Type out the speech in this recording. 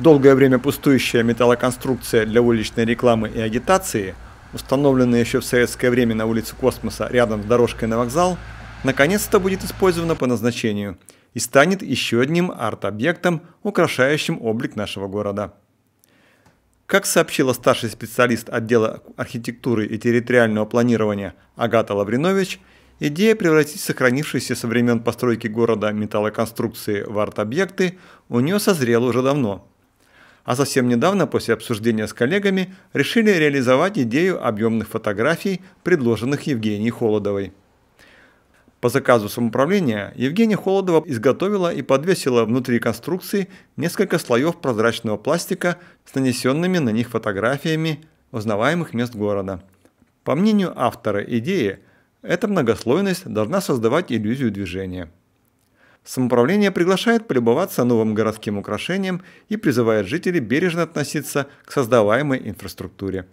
Долгое время пустующая металлоконструкция для уличной рекламы и агитации, установленная еще в советское время на улице Космоса рядом с дорожкой на вокзал, наконец-то будет использована по назначению и станет еще одним арт-объектом, украшающим облик нашего города. Как сообщила старший специалист отдела архитектуры и территориального планирования Агата Лавринович, идея превратить сохранившиеся со времен постройки города металлоконструкции в арт-объекты у нее созрела уже давно. А совсем недавно, после обсуждения с коллегами, решили реализовать идею объемных фотографий, предложенных Евгенией Холодовой. По заказу самоуправления Евгения Холодова изготовила и подвесила внутри конструкции несколько слоев прозрачного пластика с нанесенными на них фотографиями узнаваемых мест города. По мнению автора идеи, эта многослойность должна создавать иллюзию движения – Самоуправление приглашает полюбоваться новым городским украшением и призывает жителей бережно относиться к создаваемой инфраструктуре.